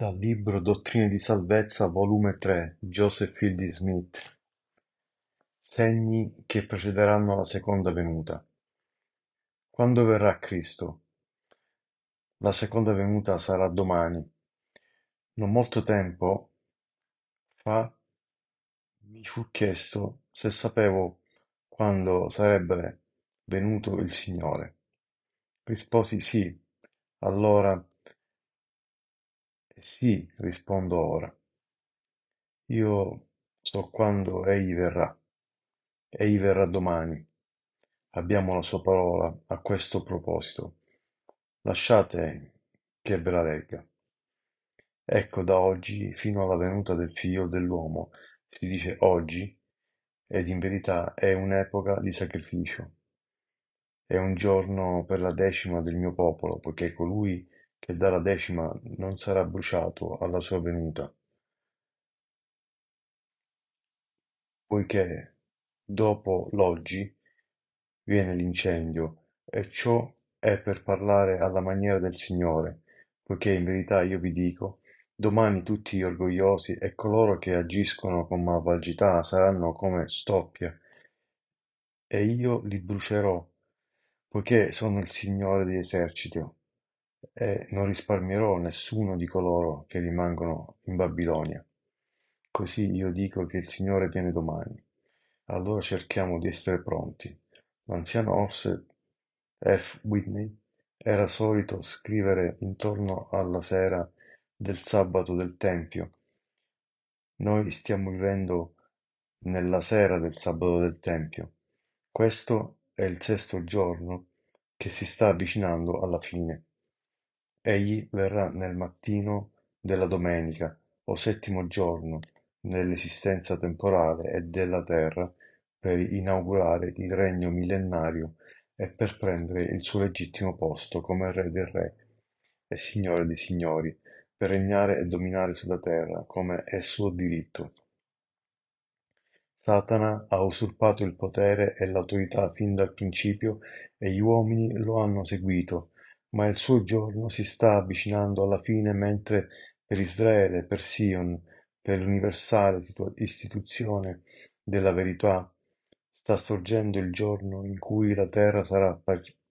Dal libro Dottrine di salvezza, volume 3, Joseph Fielding Smith. Segni che precederanno la seconda venuta. Quando verrà Cristo? La seconda venuta sarà domani. Non molto tempo fa mi fu chiesto se sapevo quando sarebbe venuto il Signore. Risposi sì. Allora eh sì, rispondo ora. Io so quando egli verrà. Egli verrà domani. Abbiamo la sua parola a questo proposito. Lasciate che ve la legga. Ecco da oggi fino alla venuta del figlio dell'uomo, si dice oggi, ed in verità è un'epoca di sacrificio. È un giorno per la decima del mio popolo, poiché colui che dalla decima non sarà bruciato alla sua venuta, poiché dopo l'oggi viene l'incendio, e ciò è per parlare alla maniera del Signore, poiché in verità io vi dico, domani tutti gli orgogliosi e coloro che agiscono con malvagità saranno come stoppie, e io li brucerò, poiché sono il Signore degli eserciti. E non risparmierò nessuno di coloro che rimangono in Babilonia. Così io dico che il Signore viene domani. Allora cerchiamo di essere pronti. L'anziano Offset F. Whitney era solito scrivere intorno alla sera del sabato del Tempio. Noi stiamo vivendo nella sera del sabato del Tempio. Questo è il sesto giorno che si sta avvicinando alla fine. Egli verrà nel mattino della domenica, o settimo giorno dell'esistenza temporale e della terra, per inaugurare il regno millenario e per prendere il suo legittimo posto come Re del re e Signore dei signori, per regnare e dominare sulla terra, come è suo diritto. Satana ha usurpato il potere e l'autorità fin dal principio e gli uomini lo hanno seguito ma il suo giorno si sta avvicinando alla fine mentre per Israele, per Sion, per l'universale istituzione della verità, sta sorgendo il giorno in cui la terra sarà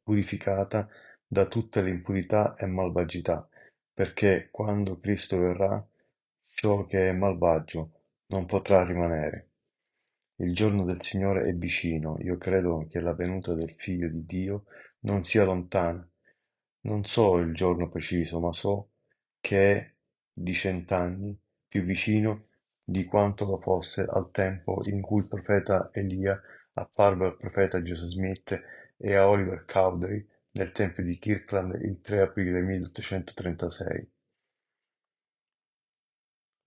purificata da tutte le impurità e malvagità, perché quando Cristo verrà, ciò che è malvagio non potrà rimanere. Il giorno del Signore è vicino, io credo che la venuta del Figlio di Dio non sia lontana, non so il giorno preciso, ma so che è di cent'anni più vicino di quanto lo fosse al tempo in cui il profeta Elia apparve al profeta Joseph Smith e a Oliver Cowdery nel tempio di Kirkland il 3 aprile 1836.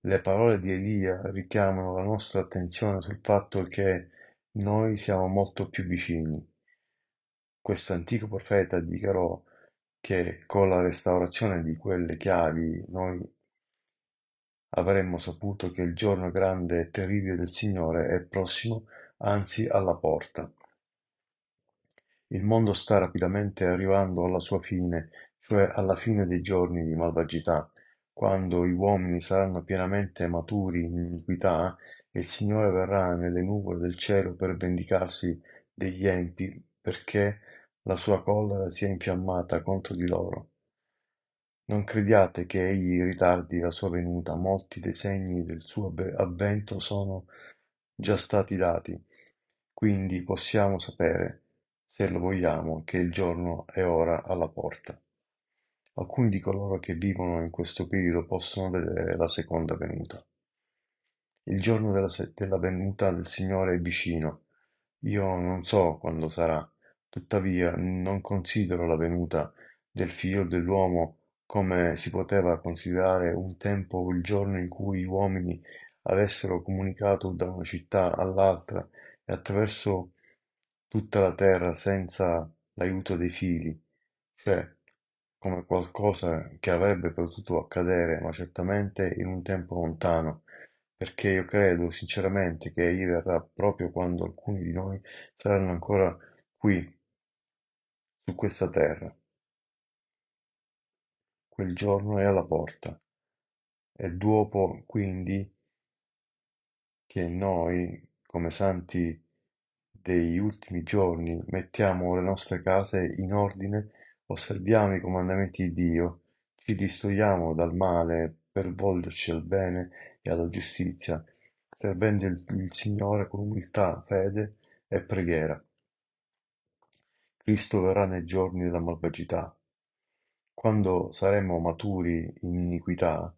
Le parole di Elia richiamano la nostra attenzione sul fatto che noi siamo molto più vicini. Questo antico profeta dichiarò che con la restaurazione di quelle chiavi noi avremmo saputo che il giorno grande e terribile del Signore è prossimo, anzi alla porta. Il mondo sta rapidamente arrivando alla sua fine, cioè alla fine dei giorni di malvagità, quando gli uomini saranno pienamente maturi in iniquità e il Signore verrà nelle nuvole del cielo per vendicarsi degli empi, perché la sua collera sia infiammata contro di loro non crediate che egli ritardi la sua venuta molti dei segni del suo avvento sono già stati dati quindi possiamo sapere se lo vogliamo che il giorno è ora alla porta alcuni di coloro che vivono in questo periodo possono vedere la seconda venuta il giorno della, della venuta del Signore è vicino. Io non so quando sarà, Tuttavia non considero la venuta del Figlio dell'uomo come si poteva considerare un tempo il giorno in cui gli uomini avessero comunicato da una città all'altra e attraverso tutta la terra senza l'aiuto dei fili, cioè come qualcosa che avrebbe potuto accadere, ma certamente in un tempo lontano, perché io credo sinceramente che egli verrà proprio quando alcuni di noi saranno ancora qui su questa terra. Quel giorno è alla porta. E dopo quindi che noi, come santi degli ultimi giorni, mettiamo le nostre case in ordine, osserviamo i comandamenti di Dio, ci distogliamo dal male per volgerci al bene e alla giustizia, servendo il, il Signore con umiltà, fede e preghiera. Cristo verrà nei giorni della malvagità. Quando saremo maturi in iniquità,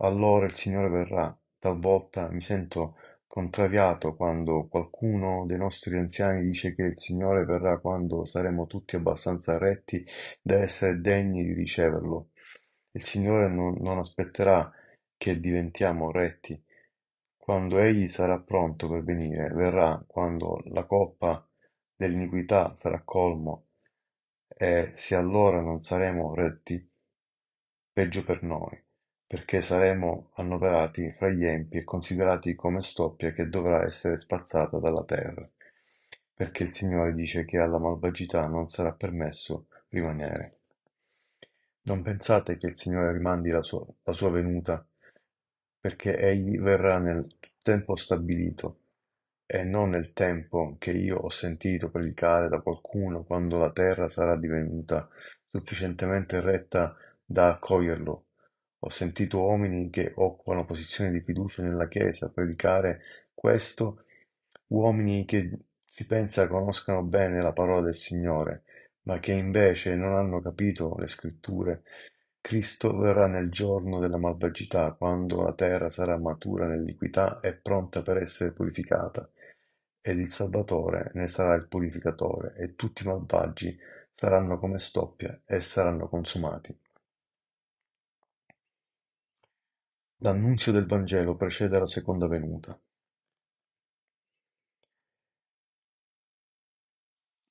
allora il Signore verrà. Talvolta mi sento contrariato quando qualcuno dei nostri anziani dice che il Signore verrà quando saremo tutti abbastanza retti da essere degni di riceverlo. Il Signore non, non aspetterà che diventiamo retti. Quando Egli sarà pronto per venire, verrà quando la coppa dell'iniquità sarà colmo, e se allora non saremo retti, peggio per noi, perché saremo annoverati fra gli empi e considerati come stoppia che dovrà essere spazzata dalla terra, perché il Signore dice che alla malvagità non sarà permesso rimanere. Non pensate che il Signore rimandi la sua, la sua venuta, perché egli verrà nel tempo stabilito e non nel tempo che io ho sentito predicare da qualcuno quando la terra sarà divenuta sufficientemente retta da accoglierlo. Ho sentito uomini che occupano posizioni di fiducia nella Chiesa predicare questo, uomini che si pensa conoscano bene la parola del Signore, ma che invece non hanno capito le scritture. Cristo verrà nel giorno della malvagità, quando la terra sarà matura nell'iniquità e pronta per essere purificata ed il Salvatore ne sarà il purificatore, e tutti i malvagi saranno come stoppie e saranno consumati. L'annunzio del Vangelo precede la seconda venuta.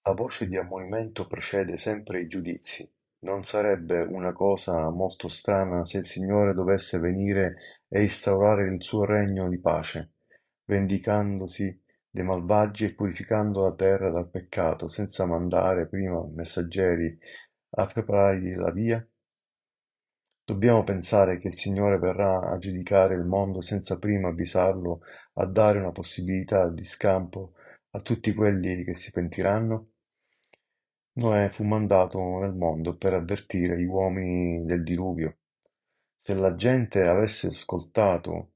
La voce di ammonimento precede sempre i giudizi. Non sarebbe una cosa molto strana se il Signore dovesse venire e instaurare il suo regno di pace, vendicandosi di dei malvagi e purificando la terra dal peccato, senza mandare prima messaggeri a preparargli la via? Dobbiamo pensare che il Signore verrà a giudicare il mondo senza prima avvisarlo, a dare una possibilità di scampo a tutti quelli che si pentiranno? Noè fu mandato nel mondo per avvertire gli uomini del diluvio. Se la gente avesse ascoltato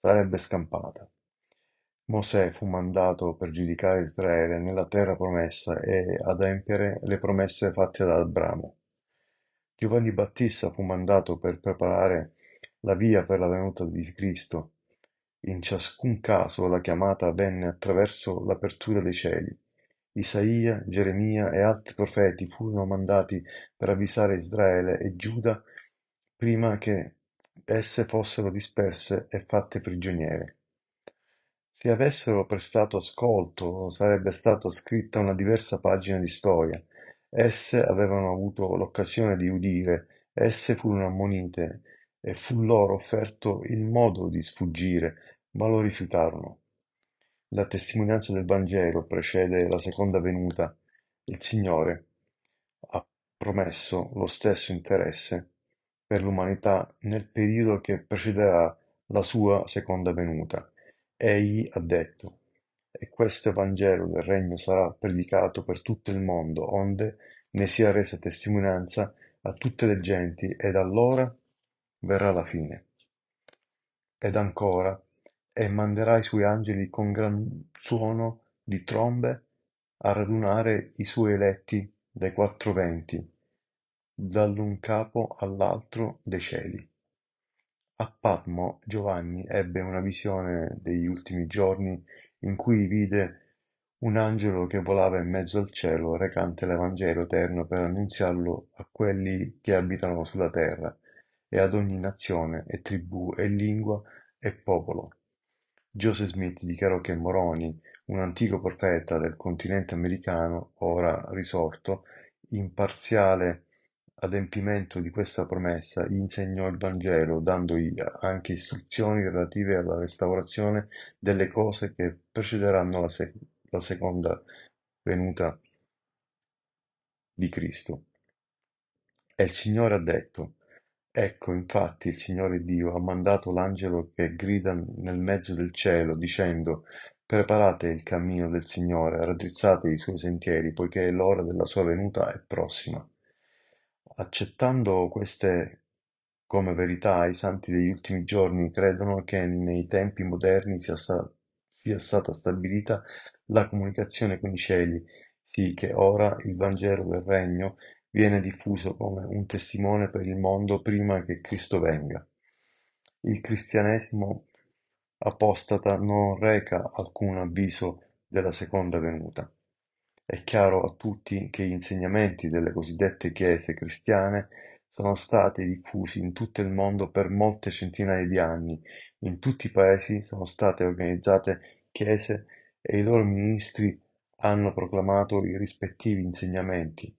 sarebbe scampata. Mosè fu mandato per giudicare Israele nella terra promessa e adempiere le promesse fatte da Abramo. Giovanni Battista fu mandato per preparare la via per la venuta di Cristo. In ciascun caso la chiamata venne attraverso l'apertura dei cieli. Isaia, Geremia e altri profeti furono mandati per avvisare Israele e Giuda prima che esse fossero disperse e fatte prigioniere. Se avessero prestato ascolto, sarebbe stata scritta una diversa pagina di storia. Esse avevano avuto l'occasione di udire, esse furono ammonite, e fu loro offerto il modo di sfuggire, ma lo rifiutarono. La testimonianza del Vangelo precede la seconda venuta. Il Signore ha promesso lo stesso interesse per l'umanità nel periodo che precederà la sua seconda venuta. Egli ha detto: E questo Vangelo del regno sarà predicato per tutto il mondo, onde ne sia resa testimonianza a tutte le genti, ed allora verrà la fine. Ed ancora, e manderà i suoi angeli con gran suono di trombe a radunare i suoi eletti dai quattro venti Dall'un capo all'altro dei cieli. A Patmo Giovanni ebbe una visione degli ultimi giorni in cui vide un angelo che volava in mezzo al cielo recante l'Evangelo eterno per annunziarlo a quelli che abitano sulla terra e ad ogni nazione e tribù e lingua e popolo. Joseph Smith dichiarò che Moroni, un antico profeta del continente americano, ora risorto, imparziale adempimento di questa promessa, gli insegnò il Vangelo, dandogli anche istruzioni relative alla restaurazione delle cose che precederanno la, sec- la seconda venuta di Cristo. E il Signore ha detto, Ecco, infatti, il Signore Dio ha mandato l'angelo che grida nel mezzo del cielo, dicendo, Preparate il cammino del Signore, raddrizzate i suoi sentieri, poiché l'ora della sua venuta è prossima. Accettando queste come verità, i santi degli ultimi giorni credono che nei tempi moderni sia, sta- sia stata stabilita la comunicazione con i cieli, sì che ora il Vangelo del Regno viene diffuso come un testimone per il mondo prima che Cristo venga. Il cristianesimo apostata non reca alcun avviso della seconda venuta. È chiaro a tutti che gli insegnamenti delle cosiddette Chiese cristiane sono stati diffusi in tutto il mondo per molte centinaia di anni, in tutti i paesi sono state organizzate chiese e i loro ministri hanno proclamato i rispettivi insegnamenti.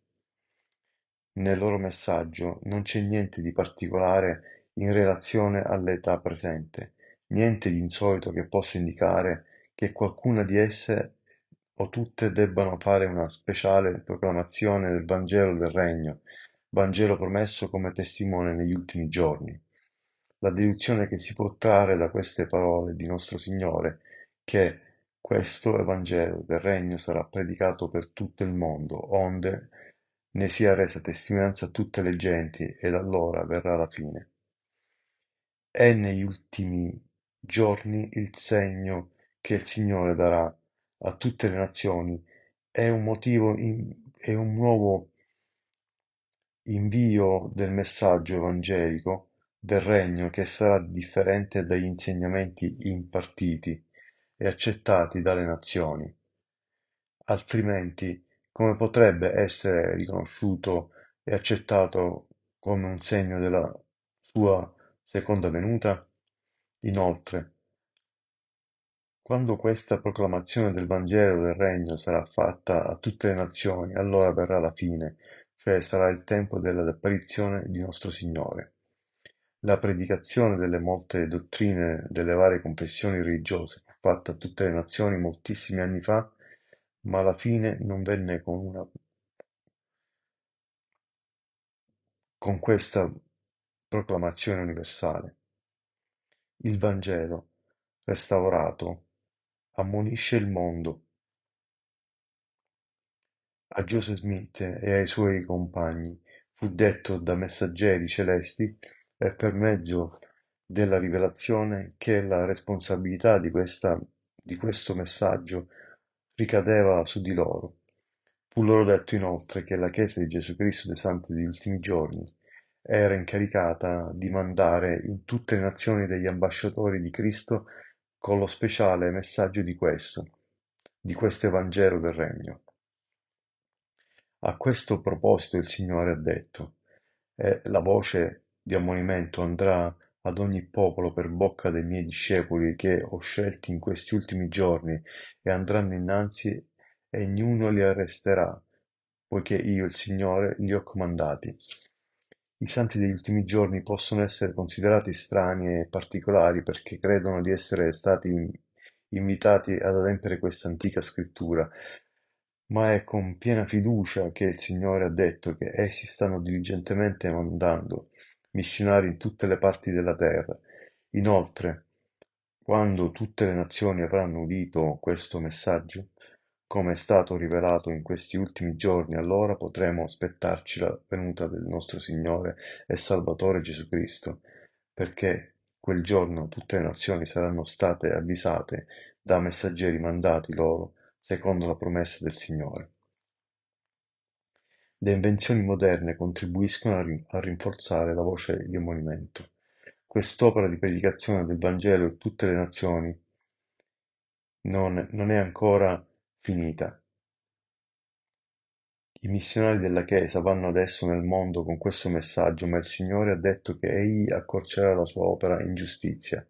Nel loro messaggio non c'è niente di particolare in relazione all'età presente, niente di insolito che possa indicare che qualcuna di esse o tutte debbano fare una speciale proclamazione del Vangelo del Regno, Vangelo promesso come testimone negli ultimi giorni. La deduzione che si può trarre da queste parole di nostro Signore che questo Evangelo del Regno sarà predicato per tutto il mondo, onde ne sia resa testimonianza a tutte le genti, ed allora verrà la fine. È negli ultimi giorni il segno che il Signore darà a tutte le nazioni. È un motivo, in, è un nuovo invio del messaggio evangelico del regno che sarà differente dagli insegnamenti impartiti e accettati dalle nazioni. Altrimenti, come potrebbe essere riconosciuto e accettato come un segno della sua seconda venuta? Inoltre, quando questa proclamazione del Vangelo del regno sarà fatta a tutte le nazioni, allora verrà la fine, cioè sarà il tempo dell'apparizione di nostro Signore. La predicazione delle molte dottrine delle varie confessioni religiose fu fatta a tutte le nazioni moltissimi anni fa, ma la fine non venne con una con questa proclamazione universale. Il Vangelo restaurato Ammonisce il mondo, a Joseph Smith e ai suoi compagni fu detto da messaggeri celesti e per mezzo della rivelazione che la responsabilità di, questa, di questo messaggio ricadeva su di loro. Fu loro detto inoltre che la Chiesa di Gesù Cristo dei Santi degli ultimi giorni era incaricata di mandare in tutte le nazioni degli ambasciatori di Cristo con lo speciale messaggio di questo, di questo Evangelo del Regno. A questo proposito il Signore ha detto, e la voce di ammonimento andrà ad ogni popolo per bocca dei miei discepoli che ho scelti in questi ultimi giorni e andranno innanzi e ognuno li arresterà, poiché io il Signore li ho comandati. I santi degli ultimi giorni possono essere considerati strani e particolari perché credono di essere stati invitati ad adempiere questa antica scrittura, ma è con piena fiducia che il Signore ha detto che essi stanno diligentemente mandando missionari in tutte le parti della terra. Inoltre, quando tutte le nazioni avranno udito questo messaggio, come è stato rivelato in questi ultimi giorni allora potremo aspettarci la venuta del nostro Signore e Salvatore Gesù Cristo, perché quel giorno tutte le nazioni saranno state avvisate da messaggeri mandati loro secondo la promessa del Signore. Le invenzioni moderne contribuiscono a, rin- a rinforzare la voce di ammonimento. Quest'opera di predicazione del Vangelo in tutte le nazioni non, non è ancora finita. I missionari della Chiesa vanno adesso nel mondo con questo messaggio, ma il Signore ha detto che Egli accorcerà la sua opera in giustizia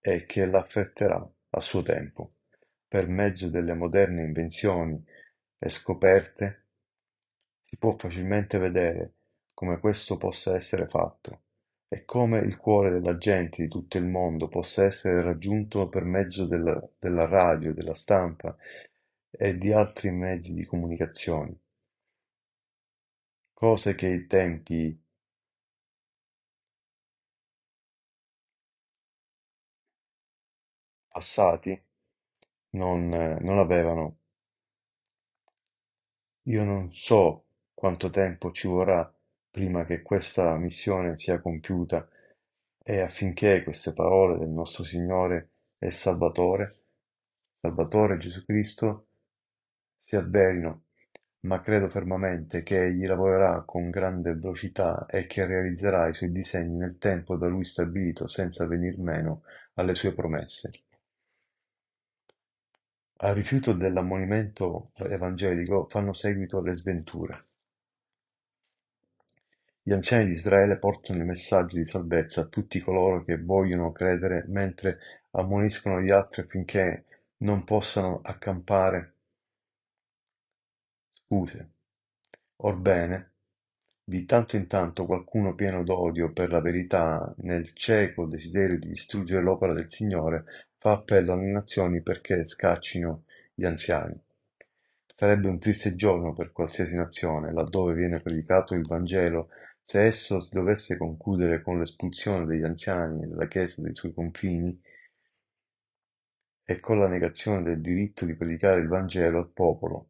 e che l'affretterà a suo tempo, per mezzo delle moderne invenzioni e scoperte, si può facilmente vedere come questo possa essere fatto e come il cuore della gente di tutto il mondo possa essere raggiunto per mezzo della, della radio, della stampa e di altri mezzi di comunicazione. Cose che i tempi passati non, non avevano. Io non so quanto tempo ci vorrà prima che questa missione sia compiuta e affinché queste parole del nostro Signore e Salvatore, Salvatore Gesù Cristo, si avverino, ma credo fermamente che Egli lavorerà con grande velocità e che realizzerà i suoi disegni nel tempo da Lui stabilito senza venir meno alle sue promesse. Al rifiuto dell'ammonimento evangelico fanno seguito le sventure. Gli anziani di Israele portano il messaggio di salvezza a tutti coloro che vogliono credere, mentre ammoniscono gli altri affinché non possano accampare scuse. Orbene, di tanto in tanto qualcuno pieno d'odio per la verità, nel cieco desiderio di distruggere l'opera del Signore, fa appello alle nazioni perché scaccino gli anziani. Sarebbe un triste giorno per qualsiasi nazione, laddove viene predicato il Vangelo se esso dovesse concludere con l'espulsione degli anziani dalla Chiesa dai suoi confini e con la negazione del diritto di predicare il Vangelo al popolo.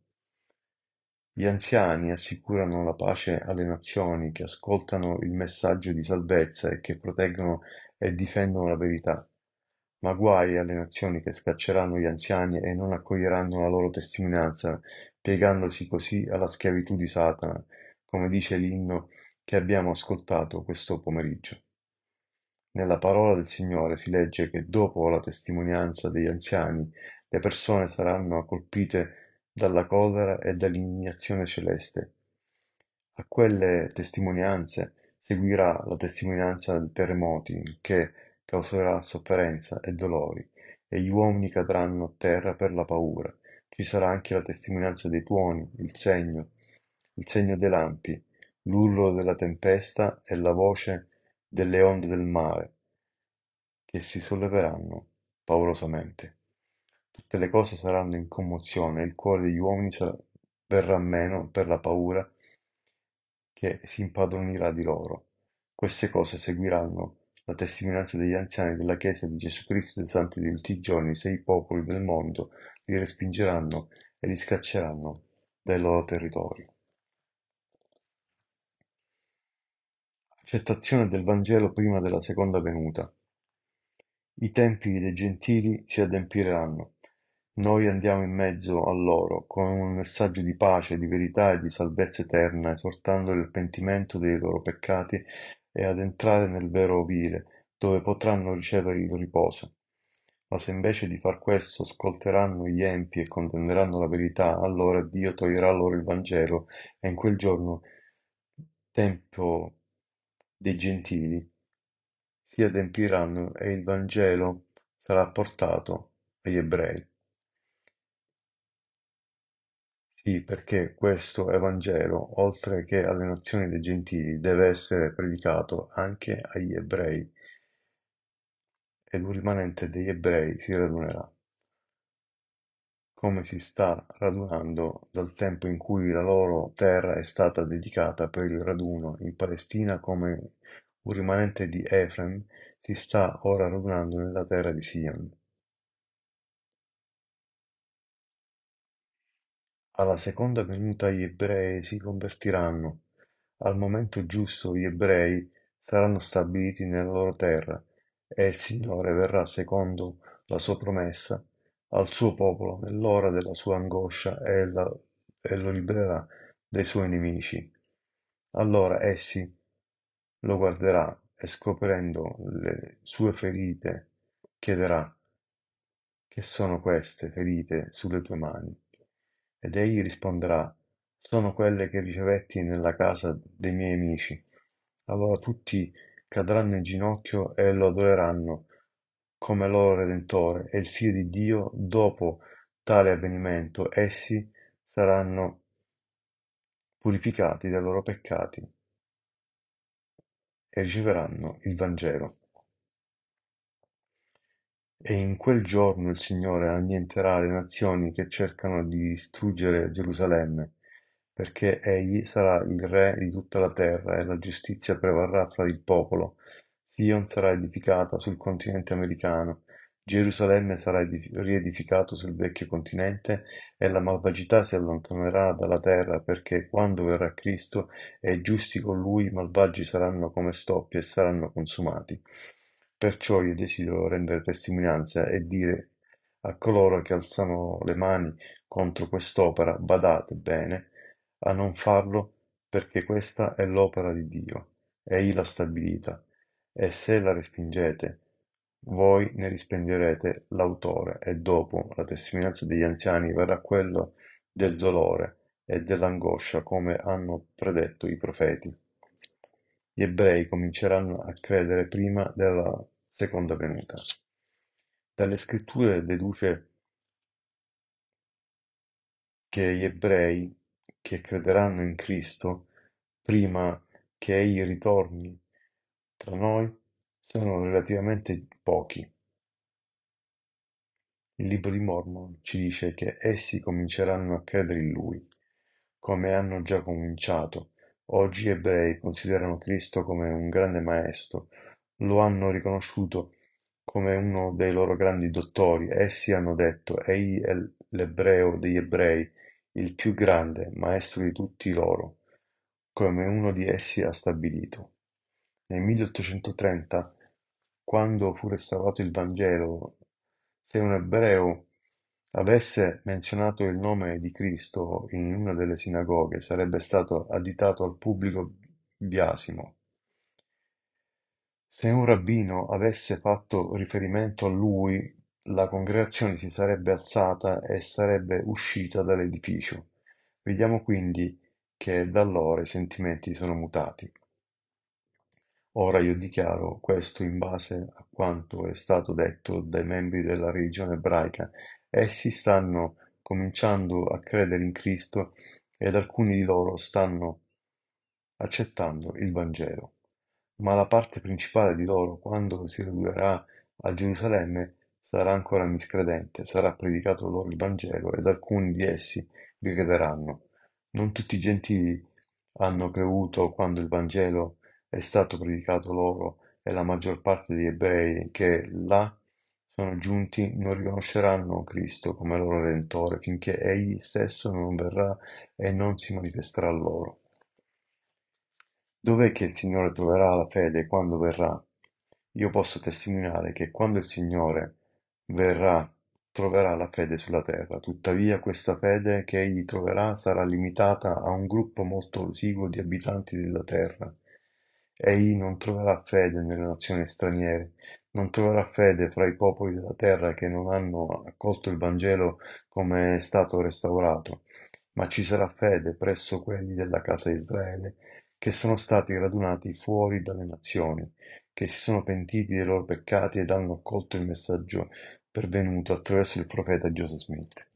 Gli anziani assicurano la pace alle nazioni che ascoltano il messaggio di salvezza e che proteggono e difendono la verità. Ma guai alle nazioni che scacceranno gli anziani e non accoglieranno la loro testimonianza, piegandosi così alla schiavitù di Satana, come dice l'inno che abbiamo ascoltato questo pomeriggio. Nella parola del Signore si legge che dopo la testimonianza degli anziani le persone saranno colpite dalla collera e dall'indignazione celeste. A quelle testimonianze seguirà la testimonianza del terremoto che causerà sofferenza e dolori e gli uomini cadranno a terra per la paura. Ci sarà anche la testimonianza dei tuoni, il segno, il segno dei lampi, l'urlo della tempesta e la voce delle onde del mare, che si solleveranno paurosamente. Tutte le cose saranno in commozione, il cuore degli uomini verrà meno per la paura che si impadronirà di loro. Queste cose seguiranno la testimonianza degli anziani della Chiesa di Gesù Cristo dei Santi di tutti i giorni, se i popoli del mondo li respingeranno e li scacceranno dai loro territori. Accettazione del Vangelo prima della seconda venuta. I tempi dei gentili si adempiranno. Noi andiamo in mezzo a loro con un messaggio di pace, di verità e di salvezza eterna, esortandoli al pentimento dei loro peccati e ad entrare nel vero ovile, dove potranno ricevere il riposo. Ma se invece di far questo ascolteranno gli empi e contenderanno la verità, allora Dio toglierà loro il Vangelo e in quel giorno tempo dei Gentili si adempiranno e il Vangelo sarà portato agli Ebrei. Sì, perché questo Evangelo, oltre che alle nazioni dei Gentili, deve essere predicato anche agli Ebrei e l'un rimanente degli Ebrei si radunerà come si sta radunando dal tempo in cui la loro terra è stata dedicata per il raduno in Palestina come un rimanente di Efrem si sta ora radunando nella terra di Sion. Alla seconda venuta gli ebrei si convertiranno. Al momento giusto gli ebrei saranno stabiliti nella loro terra e il Signore verrà secondo la sua promessa al suo popolo nell'ora della sua angoscia e, la, e lo libererà dai suoi nemici. Allora essi lo guarderà e scoprendo le sue ferite chiederà che sono queste ferite sulle tue mani? Ed egli risponderà sono quelle che ricevetti nella casa dei miei amici. Allora tutti cadranno in ginocchio e lo adoreranno come loro Redentore e il Figlio di Dio, dopo tale avvenimento essi saranno purificati dai loro peccati e riceveranno il Vangelo. E in quel giorno il Signore annienterà le nazioni che cercano di distruggere Gerusalemme, perché egli sarà il re di tutta la terra e la giustizia prevarrà fra il popolo Sion sarà edificata sul continente americano, Gerusalemme sarà riedificato sul vecchio continente e la malvagità si allontanerà dalla terra perché quando verrà Cristo e i giusti con lui, i malvagi saranno come stoppie e saranno consumati. Perciò io desidero rendere testimonianza e dire a coloro che alzano le mani contro quest'opera, badate bene a non farlo perché questa è l'opera di Dio egli l'ha stabilita e se la respingete, voi ne risplenderete l'autore, e dopo la testimonianza degli anziani verrà quella del dolore e dell'angoscia, come hanno predetto i profeti. Gli ebrei cominceranno a credere prima della seconda venuta. Dalle scritture deduce che gli ebrei che crederanno in Cristo prima che egli ritorni tra noi sono relativamente pochi. Il Libro di Mormon ci dice che essi cominceranno a credere in Lui, come hanno già cominciato. Oggi gli ebrei considerano Cristo come un grande maestro, lo hanno riconosciuto come uno dei loro grandi dottori. Essi hanno detto, egli è l'ebreo degli ebrei, il più grande, maestro di tutti loro, come uno di essi ha stabilito. Nel 1830, quando fu restaurato il Vangelo, se un ebreo avesse menzionato il nome di Cristo in una delle sinagoghe, sarebbe stato additato al pubblico biasimo. Se un rabbino avesse fatto riferimento a lui, la congregazione si sarebbe alzata e sarebbe uscita dall'edificio. Vediamo quindi che da allora i sentimenti sono mutati. Ora io dichiaro questo in base a quanto è stato detto dai membri della religione ebraica. Essi stanno cominciando a credere in Cristo ed alcuni di loro stanno accettando il Vangelo. Ma la parte principale di loro, quando si radurerà a Gerusalemme, sarà ancora miscredente, sarà predicato loro il Vangelo ed alcuni di essi vi crederanno. Non tutti i gentili hanno creduto quando il Vangelo è stato predicato loro e la maggior parte degli ebrei che là sono giunti non riconosceranno Cristo come loro Redentore finché Egli stesso non verrà e non si manifesterà loro. Dov'è che il Signore troverà la fede quando verrà? Io posso testimoniare che quando il Signore verrà troverà la fede sulla terra, tuttavia questa fede che egli troverà sarà limitata a un gruppo molto esiguo di abitanti della terra Egli non troverà fede nelle nazioni straniere, non troverà fede fra i popoli della terra che non hanno accolto il Vangelo come è stato restaurato, ma ci sarà fede presso quelli della casa di Israele, che sono stati radunati fuori dalle nazioni, che si sono pentiti dei loro peccati ed hanno accolto il messaggio pervenuto attraverso il profeta Joseph Smith.